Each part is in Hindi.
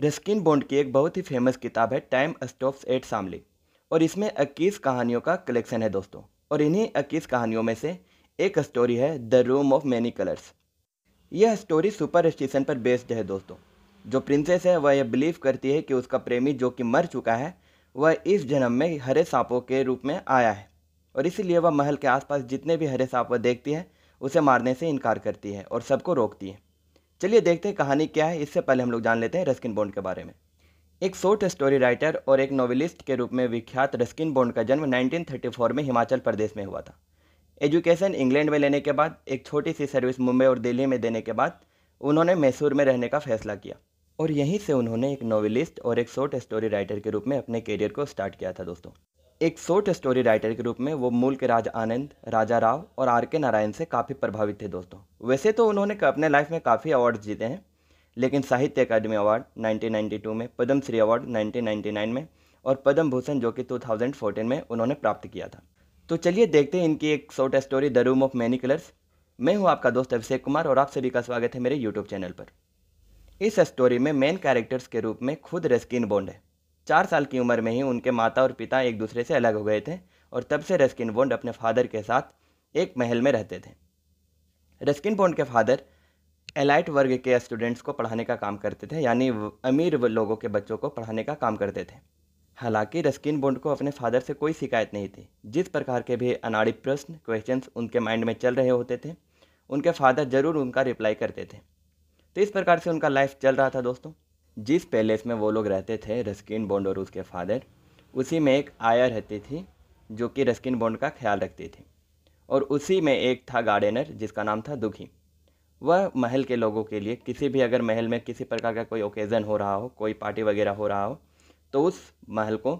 रस्किन बॉन्ड की एक बहुत ही फेमस किताब है टाइम स्टॉप्स एट सामली और इसमें इक्कीस कहानियों का कलेक्शन है दोस्तों और इन्हीं इक्कीस कहानियों में से एक स्टोरी है the room of many colours यह स्टोरी सुपर स्टेशन पर बेस्ड है दोस्तों जो प्रिंसेस है वह यह बिलीव करती है कि उसका प्रेमी जो कि मर चुका है वह इस जन्म में हरे सांपों के रूप में आया है और इसीलिए वह महल के आसपास जितने भी हरे सांप वह देखती है उसे मारने से इनकार करती है और सबको रोकती है चलिए देखते हैं कहानी क्या है इससे पहले हम लोग जान लेते हैं रस्किन बॉन्ड के बारे में एक शॉर्ट स्टोरी राइटर और एक नॉवलिस्ट के रूप में विख्यात रस्किन बॉन्ड का जन्म 1934 में हिमाचल प्रदेश में हुआ था एजुकेशन इंग्लैंड में लेने के बाद एक छोटी सी सर्विस मुंबई और दिल्ली में देने के बाद उन्होंने मैसूर में रहने का फैसला किया और यहीं से उन्होंने एक नॉवलिस्ट और एक शॉर्ट स्टोरी राइटर के रूप में अपने करियर को स्टार्ट किया था दोस्तों एक शॉर्ट स्टोरी राइटर के रूप में वो मूल के राज आनंद राजा राव और आर के नारायण से काफ़ी प्रभावित थे दोस्तों वैसे तो उन्होंने अपने लाइफ में काफ़ी अवार्ड जीते हैं लेकिन साहित्य अकादमी अवार्ड 1992 में पद्मश्री अवार्ड 1999 में और पद्म भूषण जो कि 2014 में उन्होंने प्राप्त किया था तो चलिए देखते हैं इनकी एक short story the room of many colours मैं हूं आपका दोस्त अभिषेक कुमार और आप सभी का स्वागत है मेरे यूट्यूब चैनल पर इस स्टोरी में मेन कैरेक्टर्स के रूप में खुद रेस्किन बॉन्ड है चार साल की उम्र में ही उनके माता और पिता एक दूसरे से अलग हो गए थे और तब से रस्किन बोंड अपने फादर के साथ एक महल में रहते थे रस्किन बोंड के फादर एलाइट वर्ग के स्टूडेंट्स को पढ़ाने का काम करते थे यानी अमीर लोगों के बच्चों को पढ़ाने का काम करते थे हालांकि रस्किन बोंड को अपने फादर से कोई शिकायत नहीं थी जिस प्रकार के भी अनाड़ी प्रश्न क्वेश्चंस उनके माइंड में चल रहे होते थे उनके फादर ज़रूर उनका रिप्लाई करते थे तो इस प्रकार से उनका लाइफ चल रहा था दोस्तों जिस पैलेस में वो लोग रहते थे रस्किन बॉन्ड और उसके फादर उसी में एक आया रहती थी जो कि रस्किन बॉन्ड का ख्याल रखती थी और उसी में एक था गार्डनर जिसका नाम था दुखी वह महल के लोगों के लिए किसी भी अगर महल में किसी प्रकार का कोई ओकेज़न हो रहा हो कोई पार्टी वगैरह हो रहा हो तो उस महल को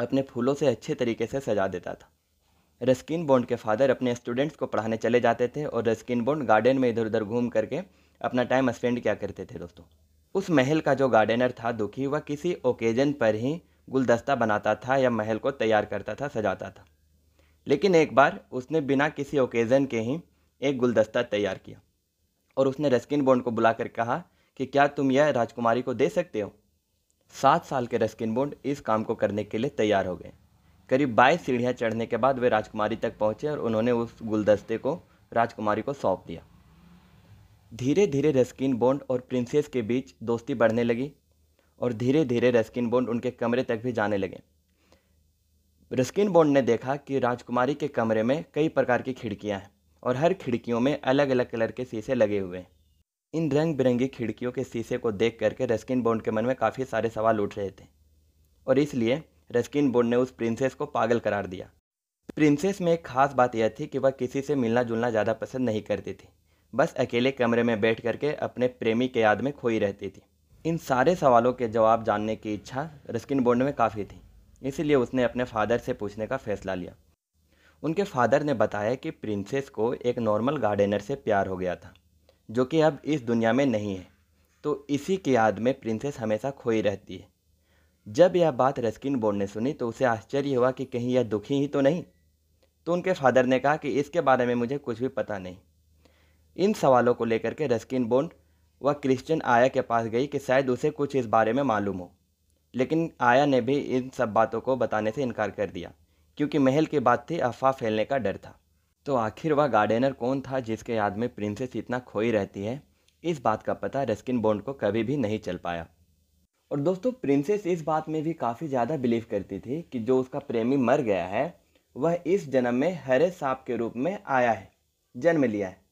अपने फूलों से अच्छे तरीके से सजा देता था रस्किन बॉन्ड के फादर अपने स्टूडेंट्स को पढ़ाने चले जाते थे और रस्किन बॉन्ड गार्डन में इधर उधर घूम करके अपना टाइम स्पेंड किया करते थे दोस्तों उस महल का जो गार्डनर था दुखी वह किसी ओकेजन पर ही गुलदस्ता बनाता था या महल को तैयार करता था सजाता था लेकिन एक बार उसने बिना किसी ओकेज़न के ही एक गुलदस्ता तैयार किया और उसने रस्किन बोंड को बुलाकर कहा कि क्या तुम यह राजकुमारी को दे सकते हो सात साल के रस्किन बोंड इस काम को करने के लिए तैयार हो गए करीब बाईस सीढ़ियाँ चढ़ने के बाद वे राजकुमारी तक पहुँचे और उन्होंने उस गुलदस्ते को राजकुमारी को सौंप दिया धीरे धीरे रस्किन बॉन्ड और प्रिंसेस के बीच दोस्ती बढ़ने लगी और धीरे धीरे रस्किन बॉन्ड उनके कमरे तक भी जाने लगे रस्किन बॉन्ड ने देखा कि राजकुमारी के कमरे में कई प्रकार की खिड़कियां हैं और हर खिड़कियों में अलग अलग कलर के शीशे लगे हुए हैं इन रंग बिरंगी खिड़कियों के शीशे को देख करके रस्किन बॉन्ड के मन में काफ़ी सारे सवाल उठ रहे थे और इसलिए रस्किन बॉन्ड ने उस प्रिंसेस को पागल करार दिया प्रिंसेस में एक खास बात यह थी कि वह किसी से मिलना जुलना ज़्यादा पसंद नहीं करती थी बस अकेले कमरे में बैठ करके अपने प्रेमी के याद में खोई रहती थी इन सारे सवालों के जवाब जानने की इच्छा रस्किन बोर्ड में काफ़ी थी इसलिए उसने अपने फादर से पूछने का फैसला लिया उनके फादर ने बताया कि प्रिंसेस को एक नॉर्मल गार्डनर से प्यार हो गया था जो कि अब इस दुनिया में नहीं है तो इसी की याद में प्रिंसेस हमेशा खोई रहती है जब यह बात रस्किन बोर्ड ने सुनी तो उसे आश्चर्य हुआ कि कहीं यह दुखी ही तो नहीं तो उनके फादर ने कहा कि इसके बारे में मुझे कुछ भी पता नहीं इन सवालों को लेकर के रस्किन बोंड वह क्रिश्चियन आया के पास गई कि शायद उसे कुछ इस बारे में मालूम हो लेकिन आया ने भी इन सब बातों को बताने से इनकार कर दिया क्योंकि महल की बात थी अफवाह फैलने का डर था तो आखिर वह गार्डनर कौन था जिसके याद में प्रिंसेस इतना खोई रहती है इस बात का पता रस्किन बोंड को कभी भी नहीं चल पाया और दोस्तों प्रिंसेस इस बात में भी काफ़ी ज़्यादा बिलीव करती थी कि जो उसका प्रेमी मर गया है वह इस जन्म में हरे सांप के रूप में आया है जन्म लिया है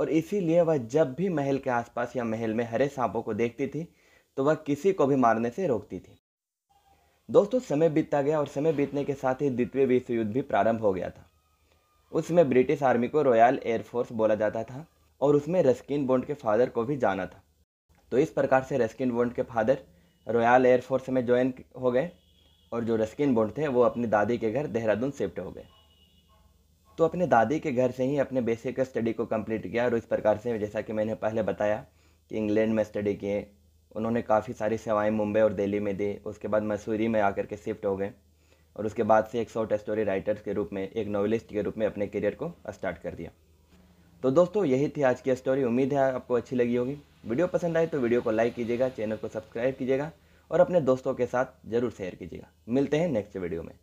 और इसीलिए वह जब भी महल के आसपास या महल में हरे सांपों को देखती थी तो वह किसी को भी मारने से रोकती थी दोस्तों समय बीतता गया और समय बीतने के साथ ही द्वितीय विश्व युद्ध भी प्रारंभ हो गया था उसमें ब्रिटिश आर्मी को रॉयल एयरफोर्स बोला जाता था और उसमें रस्किन बोंड के फादर को भी जाना था तो इस प्रकार से रस्किन बोंड के फादर रॉयल एयरफोर्स में ज्वाइन हो गए और जो रस्किन बोंड थे वो अपनी दादी के घर देहरादून शिफ्ट हो गए तो अपने दादी के घर से ही अपने बेसिक स्टडी को कंप्लीट किया और इस प्रकार से जैसा कि मैंने पहले बताया कि इंग्लैंड में स्टडी किए उन्होंने काफ़ी सारी सेवाएं मुंबई और दिल्ली में दी उसके बाद मसूरी में आकर के शिफ्ट हो गए और उसके बाद से एक शॉर्ट स्टोरी राइटर्स के रूप में एक नॉवलिस्ट के रूप में अपने करियर को स्टार्ट कर दिया तो दोस्तों यही थी आज की स्टोरी उम्मीद है आपको अच्छी लगी होगी वीडियो पसंद आए तो वीडियो को लाइक कीजिएगा चैनल को सब्सक्राइब कीजिएगा और अपने दोस्तों के साथ ज़रूर शेयर कीजिएगा मिलते हैं नेक्स्ट वीडियो में